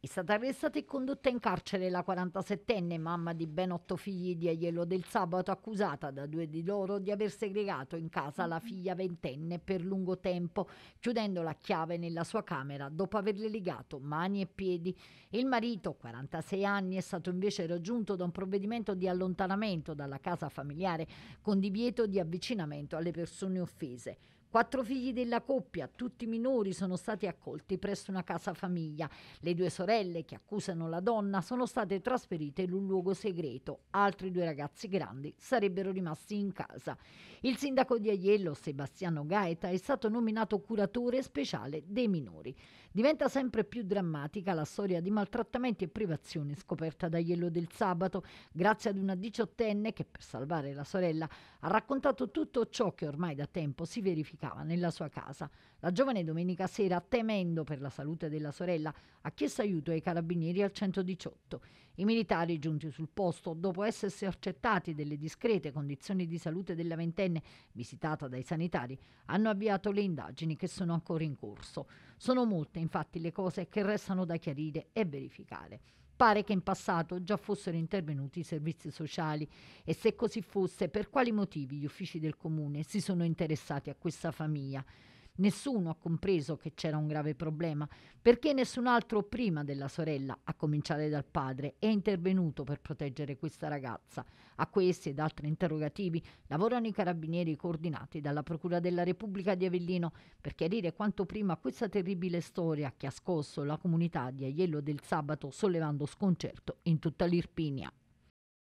È stata arrestata e condotta in carcere la 47enne, mamma di ben otto figli di Aiello del Sabato, accusata da due di loro di aver segregato in casa la figlia ventenne per lungo tempo, chiudendo la chiave nella sua camera dopo averle legato mani e piedi. Il marito, 46 anni, è stato invece raggiunto da un provvedimento di allontanamento dalla casa familiare con divieto di avvicinamento alle persone offese. Quattro figli della coppia, tutti minori, sono stati accolti presso una casa famiglia. Le due sorelle che accusano la donna sono state trasferite in un luogo segreto. Altri due ragazzi grandi sarebbero rimasti in casa. Il sindaco di Aiello, Sebastiano Gaeta, è stato nominato curatore speciale dei minori. Diventa sempre più drammatica la storia di maltrattamenti e privazioni scoperta da Aiello del sabato, grazie ad una diciottenne che, per salvare la sorella, ha raccontato tutto ciò che ormai da tempo si verifica praticava nella sua casa. La giovane domenica sera, temendo per la salute della sorella, ha chiesto aiuto ai carabinieri al 118. I militari giunti sul posto, dopo essersi accettati delle discrete condizioni di salute della ventenne visitata dai sanitari, hanno avviato le indagini che sono ancora in corso. Sono molte infatti le cose che restano da chiarire e verificare. Pare che in passato già fossero intervenuti i servizi sociali e se così fosse per quali motivi gli uffici del comune si sono interessati a questa famiglia. Nessuno ha compreso che c'era un grave problema, perché nessun altro prima della sorella, a cominciare dal padre, è intervenuto per proteggere questa ragazza. A questi ed altri interrogativi lavorano i carabinieri coordinati dalla Procura della Repubblica di Avellino per chiarire quanto prima questa terribile storia che ha scosso la comunità di Aiello del Sabato sollevando sconcerto in tutta l'Irpinia.